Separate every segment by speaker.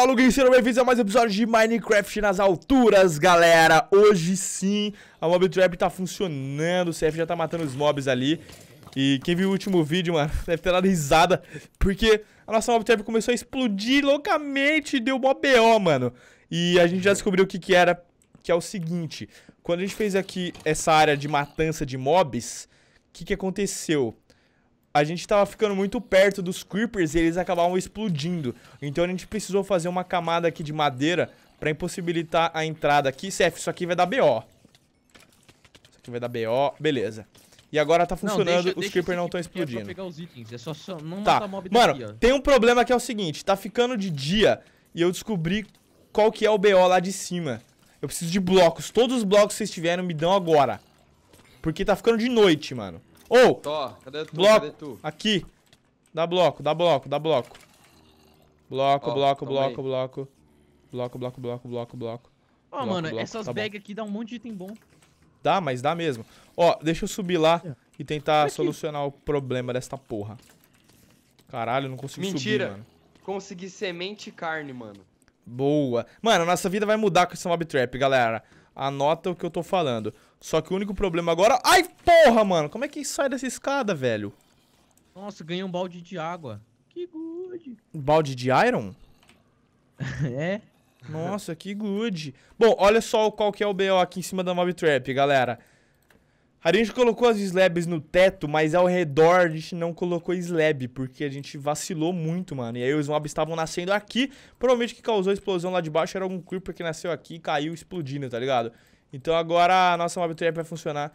Speaker 1: Fala, Luguin, sejam bem-vindos a mais um episódio de Minecraft nas alturas, galera. Hoje sim, a Mob Trap tá funcionando, o CF já tá matando os mobs ali. E quem viu o último vídeo, mano, deve ter dado risada, porque a nossa Mob Trap começou a explodir loucamente deu mó BO, mano. E a gente já descobriu o que que era, que é o seguinte. Quando a gente fez aqui essa área de matança de mobs, o que que aconteceu? a gente estava ficando muito perto dos creepers e eles acabavam explodindo. Então a gente precisou fazer uma camada aqui de madeira para impossibilitar a entrada aqui. Cef, isso aqui vai dar BO. Isso aqui vai dar BO, beleza. E agora tá funcionando, não, deixa, os creepers não estão é explodindo. pegar os itens, é só, só não tá. mob Mano, tem um problema que é o seguinte, tá ficando de dia e eu descobri qual que é o BO lá de cima. Eu preciso de blocos, todos os blocos que vocês tiveram me dão agora. Porque tá ficando de noite, mano. Ou! Tó, cadê tu? Bloco. Cadê tu? Aqui. Dá bloco, dá bloco, dá bloco. Bloco, oh, bloco, bloco, bloco, bloco. Bloco, bloco, bloco, bloco, bloco. Ó, oh, mano, bloco, essas tá bags aqui dá um monte de item bom. Dá, mas dá mesmo. Ó, deixa eu subir lá é. e tentar aqui. solucionar o problema desta porra. Caralho, eu não consigo Mentira. subir, mano. Consegui semente e carne, mano. Boa. Mano, nossa vida vai mudar com esse mob trap, galera. Anota o que eu tô falando. Só que o único problema agora... Ai, porra, mano! Como é que sai dessa escada, velho? Nossa, ganhei um balde de água. Que good! Um balde de iron? é. Nossa, que good. Bom, olha só qual que é o BO aqui em cima da Mob Trap, galera. A gente colocou as slabs no teto, mas ao redor a gente não colocou slab, porque a gente vacilou muito, mano. E aí os mobs estavam nascendo aqui, provavelmente que causou a explosão lá de baixo era algum creeper que nasceu aqui e caiu explodindo, tá ligado? Então agora a nossa mob trap vai funcionar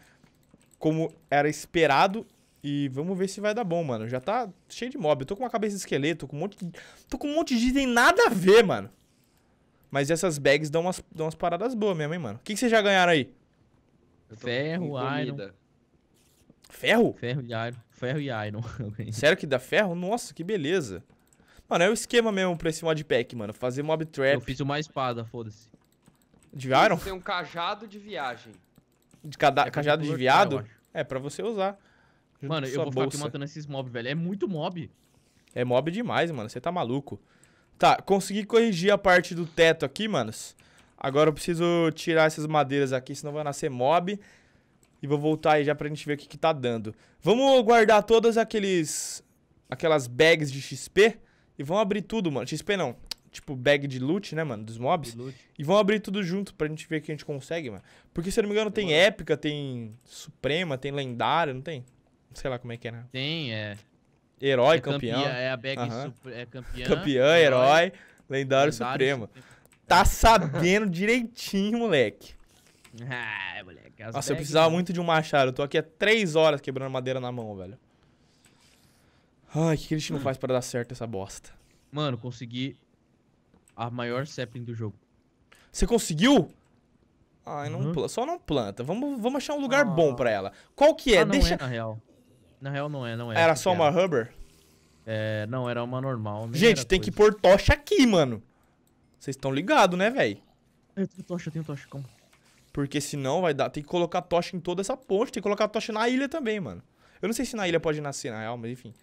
Speaker 1: como era esperado e vamos ver se vai dar bom, mano. Já tá cheio de mob. Eu tô com uma cabeça de esqueleto, com um monte de... Tô com um monte de item nada a ver, mano. Mas essas bags dão umas, dão umas paradas boas mesmo, hein, mano. O que, que vocês já ganharam aí? Ferro, iron. Ferro? Ferro e iron. Ferro e iron. Sério que dá ferro? Nossa, que beleza. Mano, é o esquema mesmo pra esse modpack, mano. Fazer mob trap. Eu fiz uma espada, foda-se. De iron? Tem um cajado de viagem. De cada... é cajado de viado? Cara, é, pra você usar. Mano, eu vou bolsa. ficar aqui matando esses mobs, velho. É muito mob. É mob demais, mano. Você tá maluco. Tá, consegui corrigir a parte do teto aqui, manos. Agora eu preciso tirar essas madeiras aqui, senão vai nascer mob. E vou voltar aí já pra gente ver o que, que tá dando. Vamos guardar todas aqueles... Aquelas bags de XP. E vão abrir tudo, mano. XP não. Tipo, bag de loot, né, mano? Dos mobs. E vão abrir tudo junto pra gente ver o que a gente consegue, mano. Porque, se eu não me engano, tem mano. épica, tem suprema, tem lendária, não tem? Sei lá como é que é, né? Tem, é. Herói, é campeão. Campeã, é a bag uhum. é campeã. Campeã, herói, lendário, lendário supremo. Suprema tá sabendo direitinho, moleque. Ah, moleque. As Nossa, eu precisava muito de um machado. Eu tô aqui há três horas quebrando madeira na mão, velho. Ai, o que, que a gente não faz pra dar certo essa bosta? Mano, consegui a maior sapling do jogo. Você conseguiu? Ai, não uhum. planta. Só não planta. Vamos, vamos achar um lugar ah. bom pra ela. Qual que é? Ah, não Deixa... é, na real. Na real não é, não é. Era só uma era. rubber? É, não, era uma normal. Gente, tem coisa. que pôr tocha aqui, mano. Vocês estão ligados, né, velho? Eu tenho tocha, eu tenho tocha, calma. Porque senão vai dar. Tem que colocar tocha em toda essa ponte. Tem que colocar tocha na ilha também, mano. Eu não sei se na ilha pode nascer, na real, mas enfim.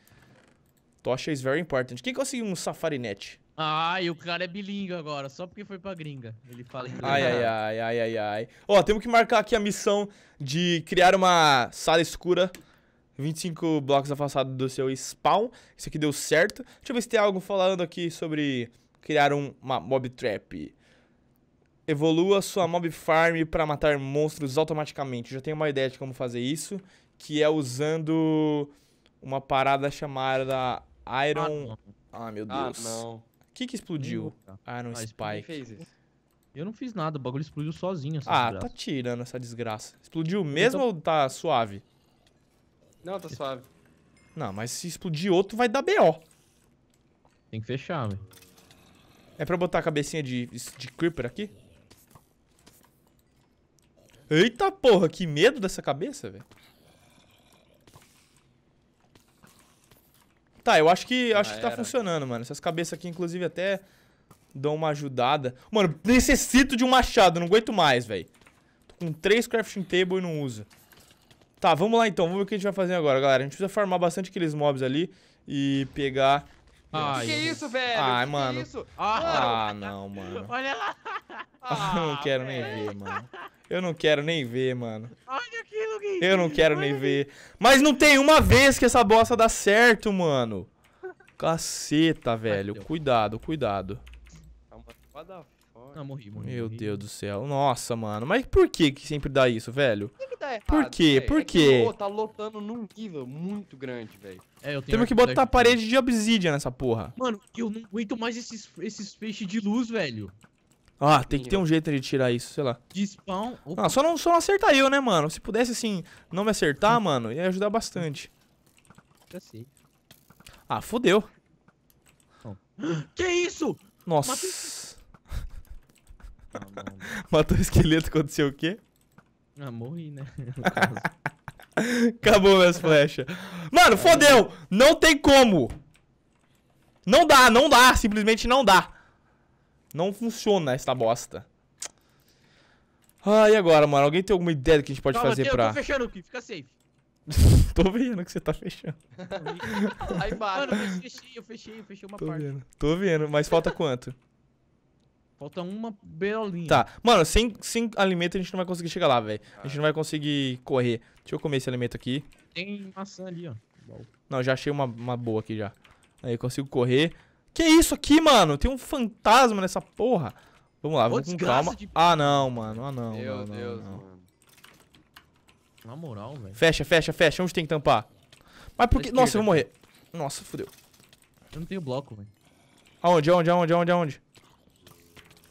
Speaker 1: Tocha is very important. Quem conseguiu um safarinete? Ah, ai, o cara é bilíngue agora, só porque foi pra gringa. Ele fala inglês. Ai, ai, ai, ai, ai, ai. Ó, temos que marcar aqui a missão de criar uma sala escura 25 blocos afastado do seu spawn. Isso aqui deu certo. Deixa eu ver se tem algo falando aqui sobre criar um, uma mob trap. Evolua sua mob farm para matar monstros automaticamente. Eu já tenho uma ideia de como fazer isso, que é usando uma parada chamada Iron. Ah, ah meu ah, Deus. Ah, não. O que que explodiu? Iron ah, Spike. Fez isso. Eu não fiz nada, o bagulho explodiu sozinho. ah, desgraça. tá tirando essa desgraça. Explodiu mesmo ou tá suave? Não, tá suave. Não, mas se explodir outro, vai dar BO. Tem que fechar, velho. É pra botar a cabecinha de, de Creeper aqui? Eita porra, que medo dessa cabeça, velho. Tá, eu acho que, acho que tá funcionando, mano. Essas cabeças aqui, inclusive, até dão uma ajudada. Mano, necessito de um machado, não aguento mais, velho. Tô com três crafting table e não uso. Tá, vamos lá então, vamos ver o que a gente vai fazer agora, galera. A gente precisa farmar bastante aqueles mobs ali e pegar Ai, que isso, velho? Ai, que mano. Que isso? Ah. ah, não, mano. Olha lá. Ah, eu não ah, quero velho. nem ver, mano. Eu não quero nem ver, mano. Olha aquilo, Gui. Eu não quero Olha nem aqui. ver. Mas não tem uma vez que essa bosta dá certo, mano. Caceta, velho. Ai, cuidado, cuidado. Tá uma ah, morri, morri. Meu morri. Deus do céu. Nossa, mano. Mas por que que sempre dá isso, velho? Por que, que dá errado? Por quê? Véio? Por é Que, tá lotando num nível muito grande, velho. É, eu tenho Temos que botar parede de obsidian nessa porra. Mano, eu não aguento mais esses, esses feixes de luz, velho. Ah, tem que ter um jeito de tirar isso, sei lá. De spawn. Ah, só não, só não acertar eu, né, mano? Se pudesse, assim, não me acertar, mano, ia ajudar bastante. Já sei. Ah, fodeu. Que isso? Nossa. Tá Matou o esqueleto, aconteceu o quê? Ah, morri, né? Acabou minhas flechas. Mano, fodeu! Não tem como! Não dá, não dá, simplesmente não dá. Não funciona essa bosta. Ah, e agora, mano? Alguém tem alguma ideia do que a gente pode Calma, fazer pra... Eu tô fechando aqui, fica safe. tô vendo que você tá fechando. Aí, mano, eu fechei, eu fechei, eu fechei uma tô parte. Vendo. Tô vendo, mas falta quanto? Falta uma berolinha. Tá. Mano, sem, sem alimento a gente não vai conseguir chegar lá, velho. A gente ah. não vai conseguir correr. Deixa eu comer esse alimento aqui. Tem maçã ali, ó. Não, já achei uma, uma boa aqui já. Aí, consigo correr. Que isso aqui, mano? Tem um fantasma nessa porra. Vamos lá, Ô, vamos com calma. De... Ah, não, mano. Ah, não. Meu Deus, não. mano. Na moral, velho. Fecha, fecha, fecha. Onde tem que tampar? Mas por que... Nossa, eu vou morrer. Nossa, fodeu. Eu não tenho bloco, velho. Aonde, aonde, aonde, aonde, aonde?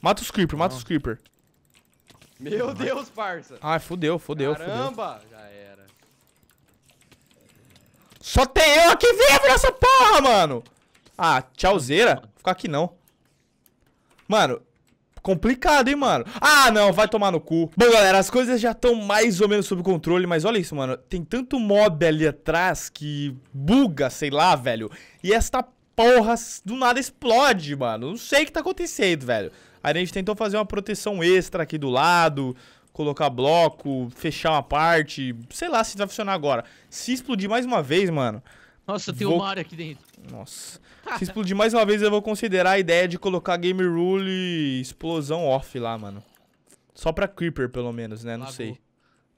Speaker 1: Mata os creeper, mata os creeper. Meu Deus, parça. Ai, fodeu, fodeu, fodeu. Caramba, fudeu. já era. Só tem eu aqui vivo nessa porra, mano. Ah, tchauzeira. Vou ficar aqui não. Mano, complicado, hein, mano. Ah, não, vai tomar no cu. Bom, galera, as coisas já estão mais ou menos sob controle, mas olha isso, mano. Tem tanto mob ali atrás que buga, sei lá, velho. E esta porra do nada explode, mano. Não sei o que tá acontecendo, velho. Aí a gente tentou fazer uma proteção extra aqui do lado, colocar bloco, fechar uma parte. Sei lá se vai funcionar agora. Se explodir mais uma vez, mano. Nossa, tem vou... uma área aqui dentro. Nossa. se explodir mais uma vez, eu vou considerar a ideia de colocar game rule explosão off lá, mano. Só pra creeper, pelo menos, né? Não sei.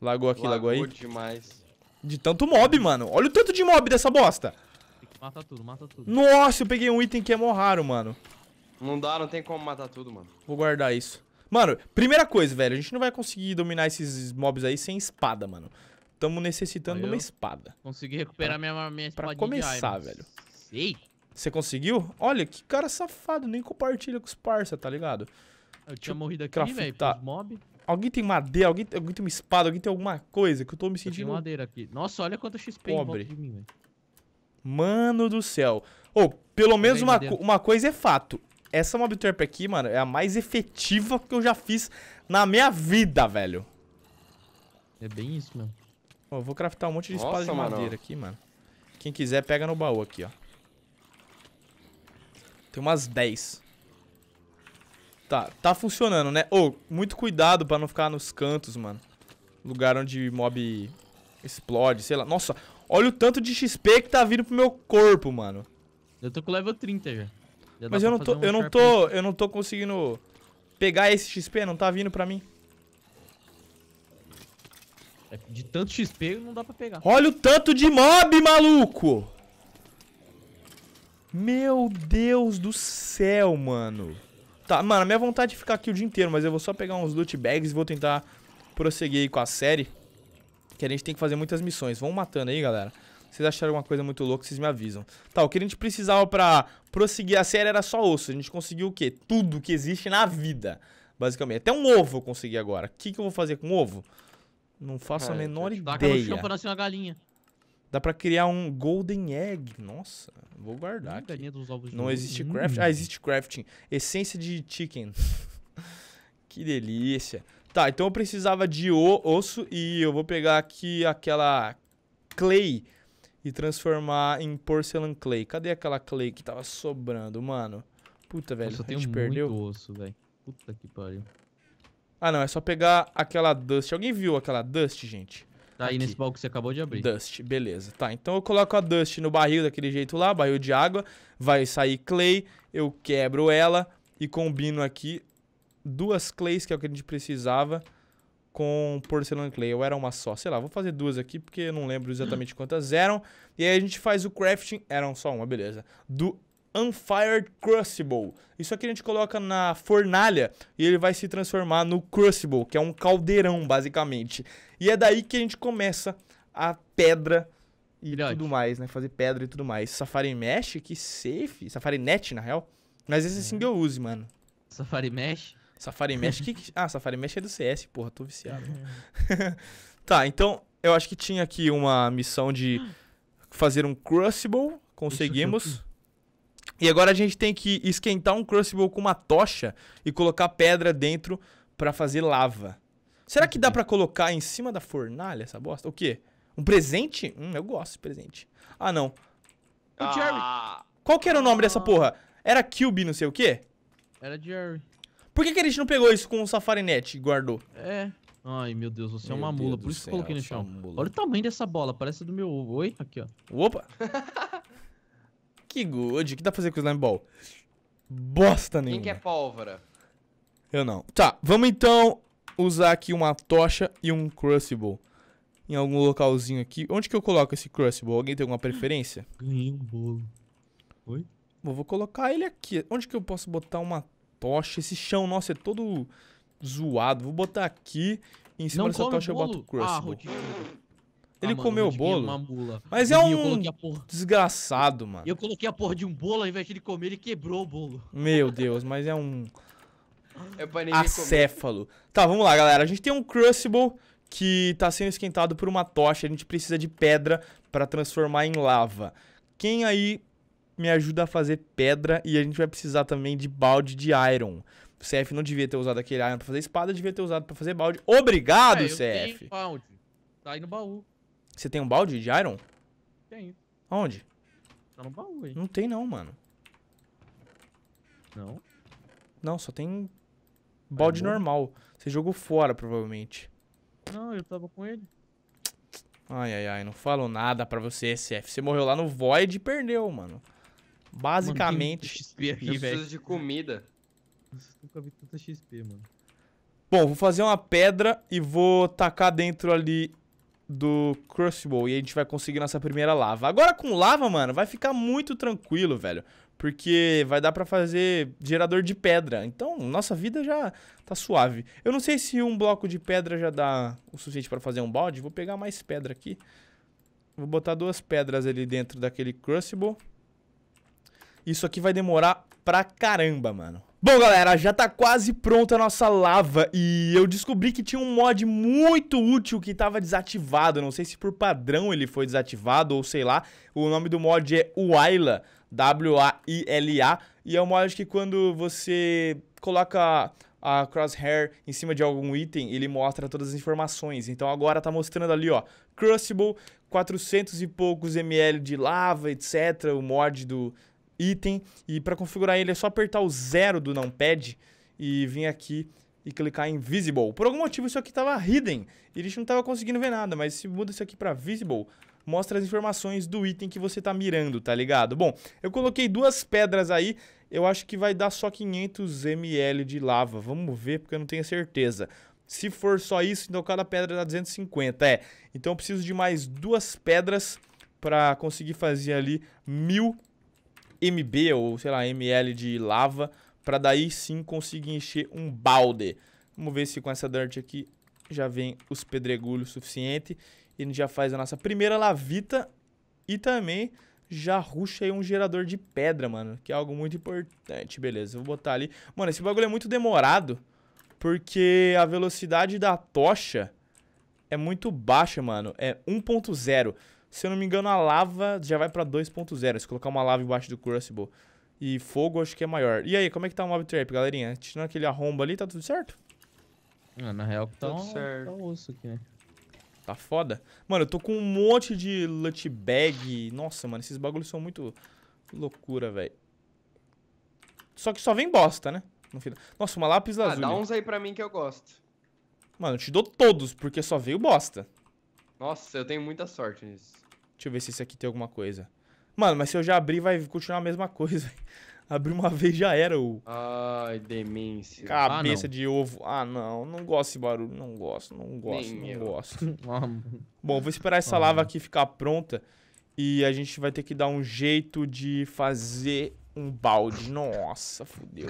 Speaker 1: Lagou aqui, lagou, lagou aí. demais. De tanto mob, mano. Olha o tanto de mob dessa bosta. Mata tudo, mata tudo. Nossa, eu peguei um item que é mó raro, mano. Não dá, não tem como matar tudo, mano. Vou guardar isso. Mano, primeira coisa, velho. A gente não vai conseguir dominar esses mobs aí sem espada, mano. Tamo necessitando de uma espada. Consegui recuperar pra, minha, minha espada Pra começar, velho. Ei! Você conseguiu? Olha, que cara safado. Nem compartilha com os parça, tá ligado? Eu tinha morrido aqui, velho, mob. Alguém tem madeira, alguém, alguém tem uma espada, alguém tem alguma coisa que eu tô me sentindo... Eu tenho madeira aqui. Nossa, olha quanto XP Pobre. Mim, Mano do céu. Ou, oh, pelo menos uma, uma coisa é fato essa Mob Trap aqui, mano, é a mais efetiva que eu já fiz na minha vida, velho. É bem isso, mano. Ó, eu vou craftar um monte de espada de madeira mano. aqui, mano. Quem quiser, pega no baú aqui, ó. Tem umas 10. Tá, tá funcionando, né? Ô, oh, muito cuidado pra não ficar nos cantos, mano. Lugar onde mob explode, sei lá. Nossa, olha o tanto de XP que tá vindo pro meu corpo, mano. Eu tô com level 30 já. Já Mas eu não, tô, um eu, não tô, eu não tô, eu não tô conseguindo pegar esse XP, não tá vindo pra mim. É, de tanto XP não dá pra pegar. Olha o tanto de mob, maluco! Meu Deus do céu, mano. Tá, mano, a minha vontade é ficar aqui o dia inteiro, mas eu vou só pegar uns loot bags e vou tentar prosseguir aí com a série. Que a gente tem que fazer muitas missões. Vamos matando aí, galera vocês acharam alguma coisa muito louca, vocês me avisam. Tá, o que a gente precisava pra prosseguir a série era só osso. A gente conseguiu o quê? Tudo que existe na vida, basicamente. Até um ovo eu consegui agora. O que, que eu vou fazer com o ovo? Não faço é, a menor ideia. Dá pra uma galinha. Dá pra criar um golden egg. Nossa, vou guardar hum, Galinha dos ovos Não existe hum. crafting. Ah, existe crafting. Essência de chicken. que delícia. Tá, então eu precisava de osso e eu vou pegar aqui aquela clay e transformar em porcelain clay. Cadê aquela clay que tava sobrando, mano? Puta, velho, Nossa, a gente perdeu. osso, velho. Puta que pariu. Ah, não, é só pegar aquela dust. Alguém viu aquela dust, gente? Tá aí nesse baú que você acabou de abrir. Dust, beleza. Tá, então eu coloco a Dust no barril daquele jeito lá, barril de água. Vai sair clay, eu quebro ela e combino aqui duas clays, que é o que a gente precisava com porcelana clay, ou era uma só, sei lá, vou fazer duas aqui porque eu não lembro exatamente quantas eram. E aí a gente faz o crafting, eram só uma, beleza, do Unfired Crucible. Isso aqui a gente coloca na fornalha e ele vai se transformar no Crucible, que é um caldeirão, basicamente. E é daí que a gente começa a pedra e tudo mais, né? Fazer pedra e tudo mais. Safari Mesh, que safe. Safari Net, na real. Mas esse é. sim que eu use, mano. Safari Mesh? Safari Mesh, que, que... Ah, Safari Mesh é do CS, porra, tô viciado. É. tá, então eu acho que tinha aqui uma missão de fazer um Crucible, conseguimos. E agora a gente tem que esquentar um Crucible com uma tocha e colocar pedra dentro para fazer lava. Será que dá para colocar em cima da fornalha essa bosta? O quê? Um presente? Hum, eu gosto de presente. Ah, não. O Jerry. Ah. Qual que era o nome dessa porra? Era Cube não sei o quê? Era Jerry. Por que, que a gente não pegou isso com o Net e guardou? É. Ai, meu Deus, você meu é uma mula. por isso que eu coloquei no chão. Mula. Olha o tamanho dessa bola. Parece do meu ovo. Oi? Aqui, ó. Opa. que good. O que dá pra fazer com o slime ball? Bosta nenhuma. Quem quer pólvora? Eu não. Tá, vamos então usar aqui uma tocha e um Crucible. Em algum localzinho aqui. Onde que eu coloco esse Crucible? Alguém tem alguma preferência? Ganhei um bolo. Oi? Bom, vou colocar ele aqui. Onde que eu posso botar uma tocha. Esse chão, nossa, é todo zoado. Vou botar aqui em cima não dessa tocha eu boto o crust. Ah, ele ah, mano, comeu o é bolo. Mas é um porra... desgraçado, mano. Eu coloquei a porra de um bolo, ao invés de ele comer, ele quebrou o bolo. Meu Deus, mas é um... É pra ninguém Acéfalo. Comer. Tá, vamos lá, galera. A gente tem um Crucible que tá sendo esquentado por uma tocha. A gente precisa de pedra pra transformar em lava. Quem aí me ajuda a fazer pedra e a gente vai precisar também de balde de iron. O CF não devia ter usado aquele iron pra fazer espada, devia ter usado pra fazer balde. Obrigado, é, eu CF! Tenho balde. Tá aí no baú. Você tem um balde de iron? Tenho. Onde? Tá no baú aí. Não tem não, mano. Não? Não, só tem tá balde é normal. Você jogou fora, provavelmente. Não, eu tava com ele. Ai, ai, ai, não falo nada pra você, CF. Você morreu lá no Void e perdeu, mano. Basicamente. Mano, XP aqui, de comida. nunca vi tanta XP, mano. Bom, vou fazer uma pedra e vou tacar dentro ali do Crucible. E a gente vai conseguir nossa primeira lava. Agora com lava, mano, vai ficar muito tranquilo, velho. Porque vai dar pra fazer gerador de pedra. Então, nossa vida já tá suave. Eu não sei se um bloco de pedra já dá o suficiente pra fazer um balde. Vou pegar mais pedra aqui. Vou botar duas pedras ali dentro daquele Crucible. Isso aqui vai demorar pra caramba, mano. Bom, galera, já tá quase pronta a nossa lava e eu descobri que tinha um mod muito útil que tava desativado. Não sei se por padrão ele foi desativado ou sei lá. O nome do mod é Waila, W-A-I-L-A, e é um mod que quando você coloca a crosshair em cima de algum item, ele mostra todas as informações. Então agora tá mostrando ali, ó, Crucible, 400 e poucos ml de lava, etc, o mod do item. E para configurar ele é só apertar o zero do numpad e vir aqui e clicar em Visible. Por algum motivo isso aqui estava hidden e a gente não estava conseguindo ver nada, mas se muda isso aqui para Visible, mostra as informações do item que você está mirando, tá ligado? Bom, eu coloquei duas pedras aí, eu acho que vai dar só 500 ml de lava, vamos ver porque eu não tenho certeza. Se for só isso, então cada pedra dá 250, é. Então eu preciso de mais duas pedras para conseguir fazer ali mil MB ou sei lá, ML de lava, para daí sim conseguir encher um balde. Vamos ver se com essa dirt aqui já vem os pedregulhos suficiente. E a gente já faz a nossa primeira lavita e também já ruxa aí um gerador de pedra, mano, que é algo muito importante. Beleza, vou botar ali. Mano, esse bagulho é muito demorado, porque a velocidade da tocha é muito baixa, mano. É 1.0. Se eu não me engano, a lava já vai pra 2.0. Se colocar uma lava embaixo do Crucible. E fogo acho que é maior. E aí, como é que tá o Mob Trap, galerinha? Tirando aquele arrombo ali, tá tudo certo? Mano, ah, na real que tá, tudo tá certo. tá osso aqui, né? Tá foda. Mano, eu tô com um monte de lunch bag. Nossa, mano, esses bagulhos são muito loucura, velho. Só que só vem bosta, né? No final. Nossa, uma lápis ah, azul. Ah, dá uns aí pra mim que eu gosto. Mano, eu te dou todos, porque só veio bosta. Nossa, eu tenho muita sorte nisso. Deixa eu ver se isso aqui tem alguma coisa. Mano, mas se eu já abrir, vai continuar a mesma coisa. Abri uma vez já era o. Ai, demência. Cabeça ah, de ovo. Ah, não. Não gosto desse barulho. Não gosto, não gosto, Nem não eu. gosto. Ah, Bom, vou esperar essa ah, lava aqui ficar pronta. E a gente vai ter que dar um jeito de fazer um balde. Nossa, fodeu.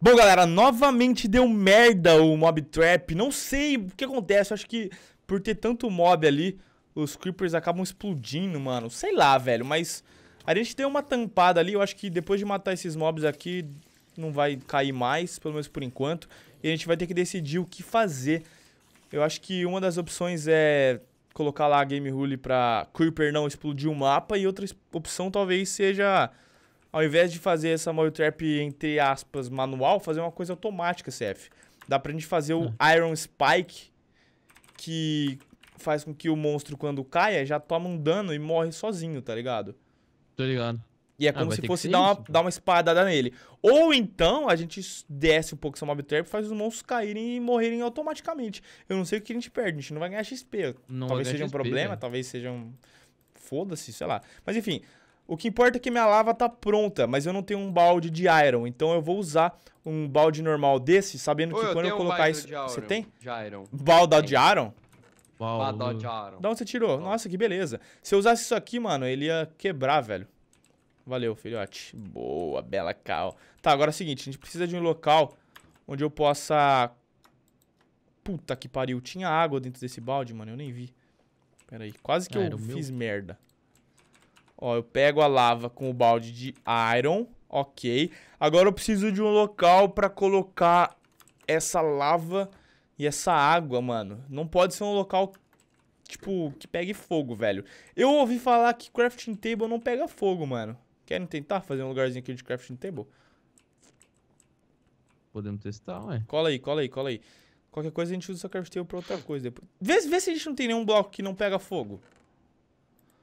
Speaker 1: Bom, galera, novamente deu merda o Mob Trap. Não sei o que acontece. Acho que por ter tanto mob ali, os creepers acabam explodindo, mano. Sei lá, velho, mas a gente deu uma tampada ali. Eu acho que depois de matar esses mobs aqui, não vai cair mais, pelo menos por enquanto. E a gente vai ter que decidir o que fazer. Eu acho que uma das opções é colocar lá a game rule pra creeper não explodir o mapa. E outra opção talvez seja ao invés de fazer essa Mario Trap, entre aspas, manual, fazer uma coisa automática, CF. Dá pra gente fazer o ah. Iron Spike, que faz com que o monstro, quando caia, já toma um dano e morre sozinho, tá ligado? Tô ligado. E é ah, como ah, se fosse dar, isso, uma, dar uma espadada nele. Ou então, a gente desce um pouco essa mob trap e faz os monstros caírem e morrerem automaticamente. Eu não sei o que a gente perde, a gente não vai ganhar XP. Não talvez seja um problema, é. talvez seja um... Foda-se, sei lá. Mas enfim, o que importa é que minha lava tá pronta, mas eu não tenho um balde de iron. Então eu vou usar um balde normal desse, sabendo Ô, que eu quando eu colocar um isso... Você tem? De iron. de iron? Paulo. Da onde você tirou? Paulo. Nossa, que beleza. Se eu usasse isso aqui, mano, ele ia quebrar, velho. Valeu, filhote. Boa, bela cal. Tá, agora é o seguinte, a gente precisa de um local onde eu possa... Puta que pariu. Tinha água dentro desse balde, mano, eu nem vi. Pera aí, quase que ah, eu fiz meu... merda. Ó, eu pego a lava com o balde de iron, ok. Agora eu preciso de um local pra colocar essa lava e essa água, mano, não pode ser um local, tipo, que pegue fogo, velho. Eu ouvi falar que crafting table não pega fogo, mano. Querem tentar fazer um lugarzinho aqui de crafting table? Podemos testar, ué. Cola aí, cola aí, cola aí. Qualquer coisa a gente usa o crafting table pra outra coisa depois. Vê, vê se a gente não tem nenhum bloco que não pega fogo.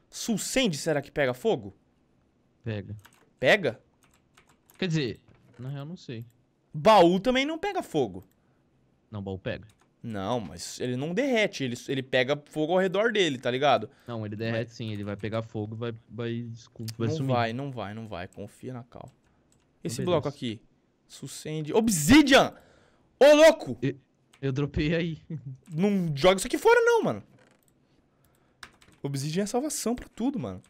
Speaker 1: Sulcende, será que pega fogo? Pega. Pega? Quer dizer, na real não sei. Baú também não pega fogo. Não, o baú pega. Não, mas ele não derrete, ele, ele pega fogo ao redor dele, tá ligado? Não, ele derrete mas... sim, ele vai pegar fogo e vai, vai, vai não sumir. Não vai, não vai, não vai, confia na cal. Então, Esse bloco aqui, Sucende. Obsidian! Ô, louco! Eu, eu dropei aí. Não joga isso aqui fora, não, mano. Obsidian é salvação pra tudo, mano.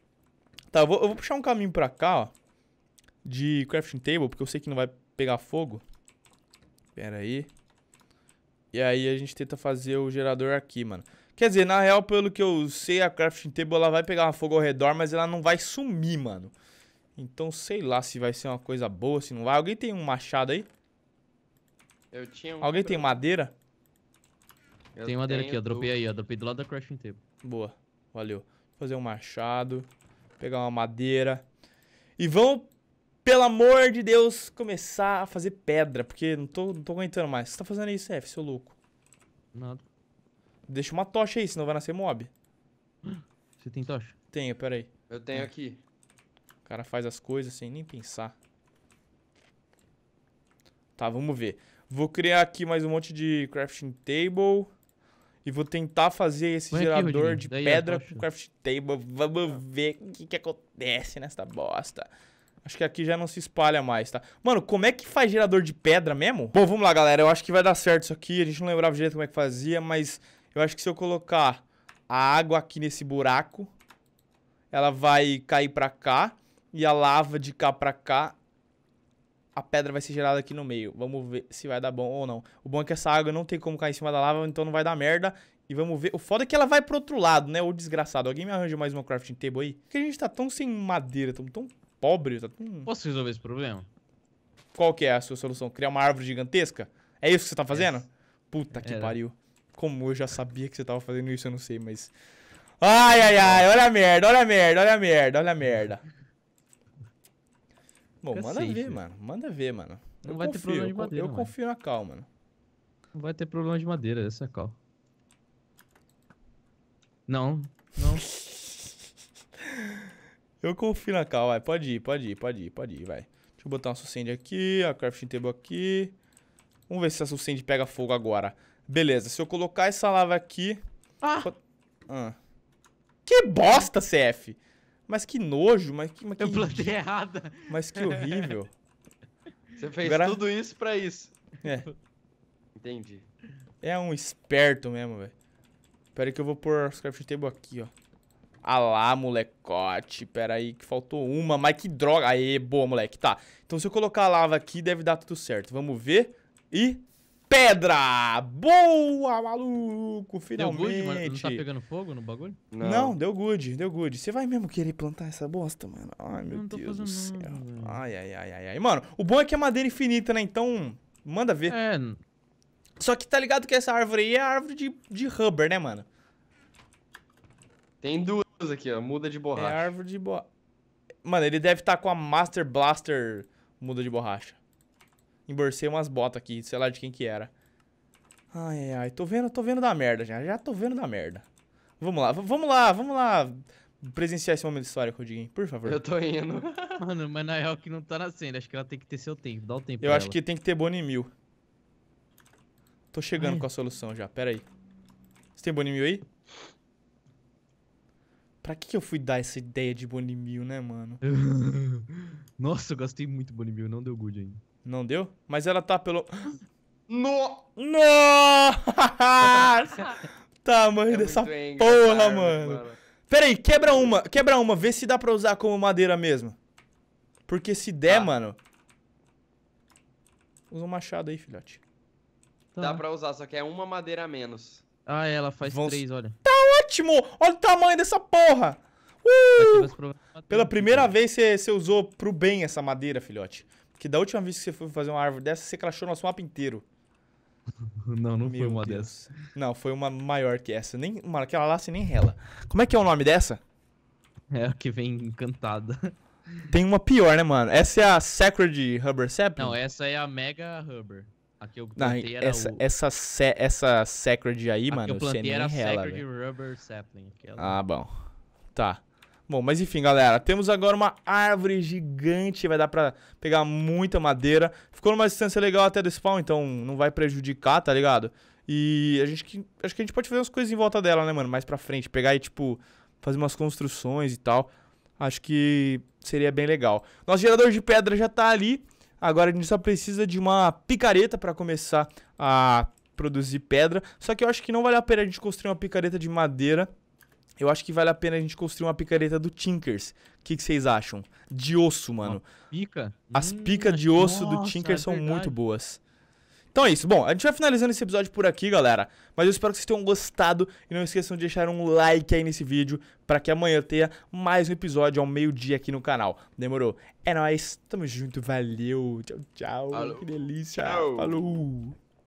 Speaker 1: Tá, eu vou, eu vou, puxar um caminho pra cá, ó. De crafting table, porque eu sei que não vai pegar fogo. Pera aí. E aí a gente tenta fazer o gerador aqui, mano. Quer dizer, na real, pelo que eu sei, a crafting table ela vai pegar uma fogo ao redor, mas ela não vai sumir, mano. Então, sei lá se vai ser uma coisa boa, se não vai. Alguém tem um machado aí? Eu tinha um. Alguém tem madeira? Eu tem madeira aqui, eu dropei aí, eu dropei do lado da crafting table. Boa, valeu. Vou fazer um machado, pegar uma madeira. E vamos pelo amor de Deus, começar a fazer pedra, porque não tô, não tô aguentando mais. Você tá fazendo isso, F, seu louco? Nada. Deixa uma tocha aí, senão vai nascer mob. Você tem tocha? Tenho, pera aí. Eu tenho é. aqui. O cara faz as coisas sem nem pensar. Tá, vamos ver. Vou criar aqui mais um monte de crafting table. E vou tentar fazer esse Põe gerador aqui, de pedra com crafting table. Vamos ver o que, que acontece nessa bosta. Acho que aqui já não se espalha mais, tá? Mano, como é que faz gerador de pedra mesmo? Bom, vamos lá, galera. Eu acho que vai dar certo isso aqui. A gente não lembrava direito como é que fazia, mas eu acho que se eu colocar a água aqui nesse buraco, ela vai cair pra cá. E a lava de cá pra cá, a pedra vai ser gerada aqui no meio. Vamos ver se vai dar bom ou não. O bom é que essa água não tem como cair em cima da lava, então não vai dar merda. E vamos ver. O foda é que ela vai pro outro lado, né? Ô desgraçado. Alguém me arranja mais uma crafting table aí? Porque a gente tá tão sem madeira, tão, tão pobre. Tá... Hum. Posso resolver esse problema? Qual que é a sua solução? Criar uma árvore gigantesca? É isso que você tá fazendo? Puta que Era. pariu. Como eu já sabia que você tava fazendo isso, eu não sei, mas... Ai, ai, ai, olha a merda, olha a merda, olha a merda, olha a merda. Bom, Fica manda safe. ver, mano. Manda ver, mano. Não eu vai confio, ter problema de madeira. Eu, eu confio na cal, mano. Não vai ter problema de madeira, essa é cal. Não, não. Eu confio na Cal, vai. Pode ir, pode ir, pode ir, pode ir, vai. Deixa eu botar uma sucende aqui, a crafting table aqui. Vamos ver se a sucende pega fogo agora. Beleza, se eu colocar essa lava aqui... Ah! ah. Que bosta, CF! Mas que nojo, mas que... Mas que eu plantei errada. Mas que horrível. Você fez agora... tudo isso pra isso. É. Entendi. É um esperto mesmo, velho. Pera aí que eu vou pôr as crafting table aqui, ó. Ah lá, molecote. Pera aí, que faltou uma. Mas que droga. Aê, boa, moleque. Tá. Então se eu colocar a lava aqui, deve dar tudo certo. Vamos ver. E... Pedra! Boa, maluco! Finalmente! Deu good, mano? Não tá pegando fogo no bagulho? Não, não deu good, deu good. Você vai mesmo querer plantar essa bosta, mano? Ai, meu não Deus do céu. Nada, ai, ai, ai, ai, ai. Mano, o bom é que é madeira infinita, né? Então, manda ver. É. Só que tá ligado que essa árvore aí é árvore de, de rubber, né, mano? Tem duas aqui, ó. Muda de é borracha. É árvore de borracha. Mano, ele deve estar tá com a Master Blaster muda de borracha. Emborcei umas botas aqui, sei lá de quem que era. Ai, ai, ai. Tô vendo, tô vendo da merda já. Já tô vendo da merda. Vamos lá, vamos lá, vamos lá presenciar esse momento histórico, Diguinho, por favor. Eu tô indo. Mano, mas na real que não tá nascendo. Acho que ela tem que ter seu tempo. Dá o tempo. Eu acho ela. que tem que ter Boni Mil. Tô chegando ai. com a solução já, pera aí. Você tem Boni Mil aí? Pra que, que eu fui dar essa ideia de Bonnie Mill, né, mano? Nossa, eu gastei muito Bonnie Mill, não deu good ainda. Não deu? Mas ela tá pelo... No! no. Tamanho tá, é dessa porra, mano. mano. Pera aí, quebra uma, quebra uma, vê se dá pra usar como madeira mesmo. Porque se der, ah. mano... Usa um machado aí, filhote. Tá. Dá pra usar, só que é uma madeira a menos. Ah, ela faz três, olha. Tá ótimo! Olha o tamanho dessa porra! Uh! É Pela né? primeira vez você, você usou pro bem essa madeira, filhote. Porque da última vez que você foi fazer uma árvore dessa, você crachou nosso mapa inteiro. Não, não Meu foi uma Deus. dessa. Não, foi uma maior que essa. Nem, uma aquela lá você nem rela. Como é que é o nome dessa? É a que vem encantada. Tem uma pior, né, mano? Essa é a Sacred Rubber Sap? Não, essa é a Mega Rubber. A que eu plantei Não, essa, essa, se, essa Sacred aí, a mano, que eu plantei você era nem rela, Sacred véio. Rubber Sapling. Aquela... Ah, bom. Tá. Bom, mas enfim, galera, temos agora uma árvore gigante, vai dar pra pegar muita madeira. Ficou numa distância legal até do spawn, então não vai prejudicar, tá ligado? E a gente, acho que a gente pode fazer umas coisas em volta dela, né, mano, mais pra frente. Pegar e, tipo, fazer umas construções e tal. Acho que seria bem legal. Nosso gerador de pedra já tá ali. Agora a gente só precisa de uma picareta para começar a produzir pedra. Só que eu acho que não vale a pena a gente construir uma picareta de madeira. Eu acho que vale a pena a gente construir uma picareta do Tinkers. O que, que, vocês acham? De osso, mano. Uma pica? As picas hum, de osso Nossa, do é Tinkers é são muito boas. Então é isso. Bom, a gente vai finalizando esse episódio por aqui, galera. Mas eu espero que vocês tenham gostado e não esqueçam de deixar um like aí nesse vídeo para que amanhã tenha mais um episódio ao meio-dia aqui no canal. Demorou? É nóis. Tamo junto. Valeu. Tchau, tchau. Falou. Que delícia. Tchau. Falou.